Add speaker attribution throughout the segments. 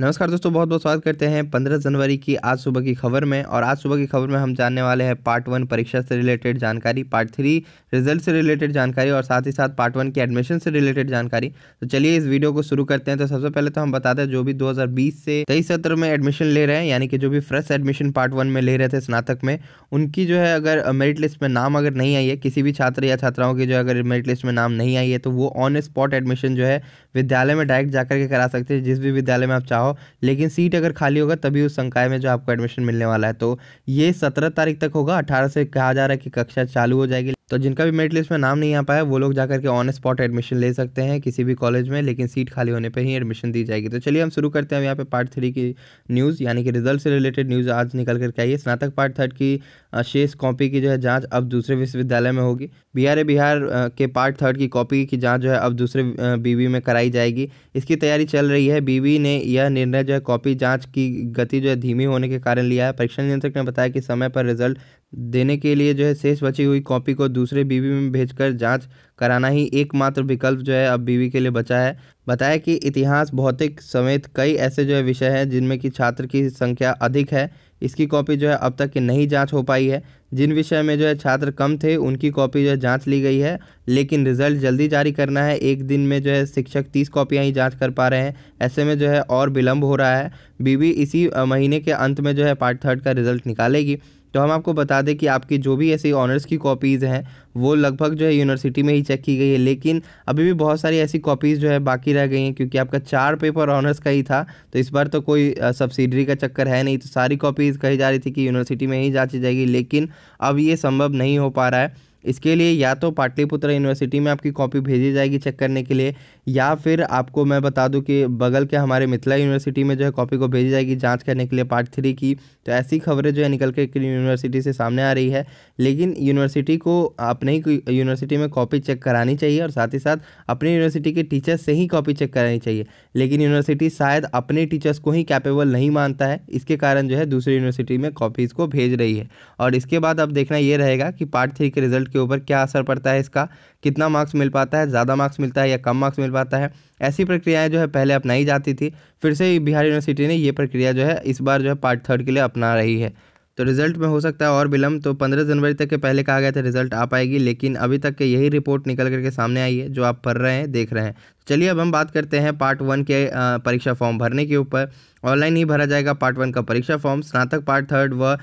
Speaker 1: नमस्कार दोस्तों बहुत बहुत स्वागत करते हैं पंद्रह जनवरी की आज सुबह की खबर में और आज सुबह की खबर में हम जानने वाले हैं पार्ट वन परीक्षा से रिलेटेड जानकारी पार्ट थ्री रिजल्ट से रिलेटेड जानकारी और साथ ही साथ पार्ट वन की एडमिशन से रिलेटेड जानकारी तो चलिए इस वीडियो को शुरू करते हैं तो सबसे पहले तो हम बताते हैं जो भी दो से तेईस सत्र में एडमिशन ले रहे हैं यानी कि जो भी फ्रेश एडमिशन पार्ट वन में ले रहे थे स्नातक में उनकी जो है अगर मेरिट लिस्ट में नाम अगर नहीं आई है किसी भी छात्र या छात्राओं की जो अगर मेरिट लिस्ट में नाम नहीं आई है तो वो ऑन स्पॉट एडमिशन जो है विद्यालय में डायरेक्ट जाकर के करा सकते हैं जिस भी विद्यालय में आप चाहो लेकिन सीट अगर खाली होगा तभी उस संकाय में जो आपको एडमिशन मिलने वाला है तो ये सत्रह तारीख तक होगा अठारह से कहा जा रहा है कि कक्षा चालू हो जाएगी तो जिनका भी मेरिट लिस्ट में नाम नहीं आ पाया वो लोग जा करके ऑन स्पॉट एडमिशन ले सकते हैं किसी भी कॉलेज में लेकिन सीट खाली होने पर ही एडमिशन दी जाएगी तो चलिए हम शुरू करते हैं यहाँ पे पार्ट थ्री की न्यूज़ यानी कि रिजल्ट से रिलेटेड न्यूज़ आज निकल करके आई है स्नातक पार्ट थर्ड की शेष कॉपी की जो है जाँच अब दूसरे विश्वविद्यालय में होगी बिहार बिहार के पार्ट थर्ड की कॉपी की जाँच जो है अब दूसरे बीवी में कराई जाएगी इसकी तैयारी चल रही है बीवी ने यह निर्णय जो है कॉपी जाँच की गति जो है धीमी होने के कारण लिया है परीक्षा नियंत्रक ने बताया कि समय पर रिजल्ट देने के लिए जो है शेष बची हुई कॉपी को दूसरे बीवी में भेजकर जांच कराना ही एकमात्र विकल्प जो है अब बीवी के लिए बचा है बताया कि इतिहास भौतिक समेत कई ऐसे जो है विषय हैं जिनमें कि छात्र की संख्या अधिक है इसकी कॉपी जो है अब तक की नहीं जांच हो पाई है जिन विषय में जो है छात्र कम थे उनकी कॉपी जो है जाँच ली गई है लेकिन रिजल्ट जल्दी जारी करना है एक दिन में जो है शिक्षक तीस कॉपियाँ ही जाँच कर पा रहे हैं ऐसे में जो है और विलम्ब हो रहा है बीवी इसी महीने के अंत में जो है पार्ट थर्ड का रिजल्ट निकालेगी तो हम आपको बता दें कि आपकी जो भी ऐसी ऑनर्स की कॉपीज़ हैं वो लगभग जो है यूनिवर्सिटी में ही चेक की गई है लेकिन अभी भी बहुत सारी ऐसी कॉपीज़ जो है बाकी रह गई हैं क्योंकि आपका चार पेपर ऑनर्स का ही था तो इस बार तो कोई सब्सिडरी का चक्कर है नहीं तो सारी कॉपीज़ कही जा रही थी कि यूनिवर्सिटी में ही जाँची जाएगी लेकिन अब ये संभव नहीं हो पा रहा है इसके लिए या तो पाटलिपुत्र यूनिवर्सिटी में आपकी कॉपी भेजी जाएगी चेक करने के लिए या फिर आपको मैं बता दूं कि बगल के हमारे मिथिला यूनिवर्सिटी में जो है कॉपी को भेजी जाएगी जांच करने के लिए पार्ट थ्री की तो ऐसी खबरें जो है निकल के यूनिवर्सिटी से सामने आ रही है लेकिन यूनिवर्सिटी को अपने ही यूनिवर्सिटी में कॉपी चेक करानी चाहिए और साथ ही साथ अपनी यूनिवर्सिटी के टीचर्स से ही कॉपी चेक करानी चाहिए लेकिन यूनिवर्सिटी शायद अपने टीचर्स को ही कैपेबल नहीं मानता है इसके कारण जो है दूसरी यूनिवर्सिटी में कॉपीज़ को भेज रही है और इसके बाद अब देखना ये रहेगा कि पार्ट थ्री के रिजल्ट के ऊपर क्या असर पड़ता है इसका कितना मार्क्स मिल पाता है ज़्यादा मार्क्स मिलता है या कम मार्क्स मिल पाता है ऐसी प्रक्रियाएं जो है पहले अपनाई जाती थी फिर से बिहार यूनिवर्सिटी ने ये प्रक्रिया जो है इस बार जो है पार्ट थर्ड के लिए अपना रही है तो रिजल्ट में हो सकता है और विलम्ब तो पंद्रह जनवरी तक के पहले कहा गया था रिजल्ट आ पाएगी लेकिन अभी तक के यही रिपोर्ट निकल करके सामने आई है जो आप पढ़ रहे हैं देख रहे हैं चलिए अब हम बात करते हैं पार्ट वन के परीक्षा फॉर्म भरने के ऊपर ऑनलाइन ही भरा जाएगा पार्ट वन का परीक्षा फॉर्म स्नातक पार्ट थर्ड व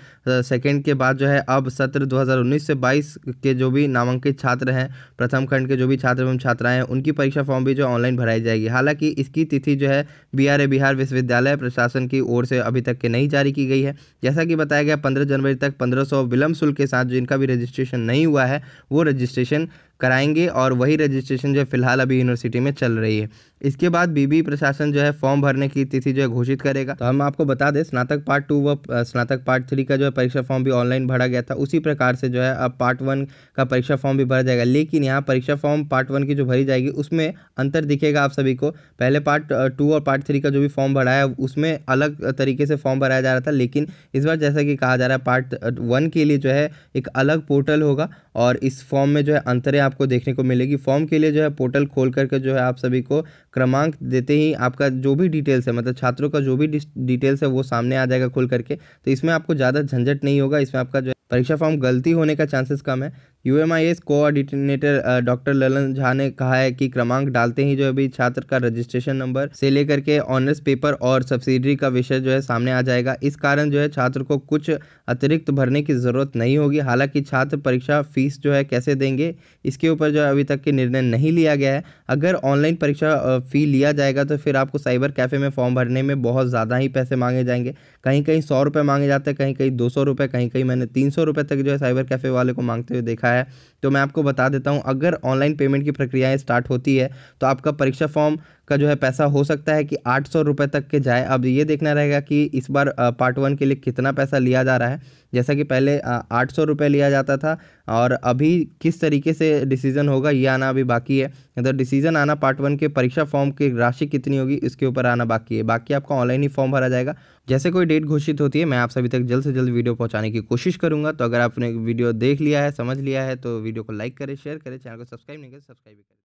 Speaker 1: सेकेंड के बाद जो है अब सत्र 2019 से 22 के जो भी नामांकित छात्र हैं प्रथम खंड के जो भी छात्र एवं छात्राएं हैं उनकी परीक्षा फॉर्म भी जो ऑनलाइन भराई जाएगी हालांकि इसकी तिथि जो है बिहार बिहार विश्वविद्यालय प्रशासन की ओर से अभी तक के नहीं जारी की गई है जैसा कि बताया गया पंद्रह जनवरी तक पंद्रह विलंब शुल्क के साथ जिनका भी रजिस्ट्रेशन नहीं हुआ है वो रजिस्ट्रेशन कराएंगे और वही रजिस्ट्रेशन जो फ़िलहाल अभी यूनिवर्सिटी में चल रही है इसके बाद बीबी प्रशासन जो है फॉर्म भरने की तिथि जो है घोषित करेगा तो हम आपको बता दें स्नातक पार्ट टू व स्नातक पार्ट थ्री का जो है परीक्षा फॉर्म भी ऑनलाइन भरा गया था उसी प्रकार से जो है अब पार्ट वन का परीक्षा फॉर्म भी भरा जाएगा लेकिन यहाँ परीक्षा फॉर्म पार्ट वन की जो भरी जाएगी उसमें अंतर दिखेगा आप सभी को पहले पार्ट टू और पार्ट थ्री का जो भी फॉर्म भरा है उसमें अलग तरीके से फॉर्म भराया जा रहा था लेकिन इस बार जैसा कि कहा जा रहा है पार्ट वन के लिए जो है एक अलग पोर्टल होगा और इस फॉर्म में जो है अंतरें आपको देखने को मिलेगी फॉर्म के लिए जो है पोर्टल खोल करके जो है आप सभी को क्रमांक देते ही आपका जो भी डिटेल्स है मतलब छात्रों का जो भी डिटेल्स है वो सामने आ जाएगा खुल करके तो इसमें आपको ज़्यादा झंझट नहीं होगा इसमें आपका जो परीक्षा फॉर्म गलती होने का चांसेस कम है UMIS coordinator doctor Lalan Jha ने कहा है कि क्रमांक डालते ही जो अभी छात्र का रजिस्ट्रेशन नंबर से लेकर के ऑनर्स पेपर और सब्सिडी का विषय जो है सामने आ जाएगा इस कारण जो है छात्र को कुछ अतिरिक्त भरने की ज़रूरत नहीं होगी हालांकि छात्र परीक्षा फीस जो है कैसे देंगे इसके ऊपर जो है अभी तक के निर्णय नहीं लिया गया है अगर ऑनलाइन परीक्षा फ़ी लिया जाएगा तो फिर आपको साइबर कैफ़े में फॉर्म भरने में बहुत ज़्यादा ही पैसे मांगे जाएंगे कहीं कहीं सौ रुपये मांगे जाते हैं कहीं कहीं दो सौ रुपये कहीं कहीं मैंने तीन सौ रुपये तक जो है साइबर कैफ़े वाले को मांगते हुए देखा है है तो मैं आपको बता देता हूँ अगर ऑनलाइन पेमेंट की प्रक्रियाएँ स्टार्ट होती है तो आपका परीक्षा फॉर्म का जो है पैसा हो सकता है कि आठ सौ रुपये तक के जाए अब ये देखना रहेगा कि इस बार पार्ट वन के लिए कितना पैसा लिया जा रहा है जैसा कि पहले आठ सौ रुपये लिया जाता था और अभी किस तरीके से डिसीजन होगा ये आना अभी बाकी है अगर डिसीजन आना पार्ट वन के परीक्षा फॉर्म की राशि कितनी होगी इसके ऊपर आना बाकी है बाकी आपका ऑनलाइन ही फॉर्म भरा जाएगा जैसे कोई डेट घोषित होती है मैं आप सभी तक जल्द से जल्द वीडियो पहुँचाने की कोशिश करूँगा तो अगर आपने वीडियो देख लिया है समझ लिया है तो वीडियो को लाइक करें शेयर करें चैनल को सब्सक्राइब नहीं करें सब्सक्राइब करें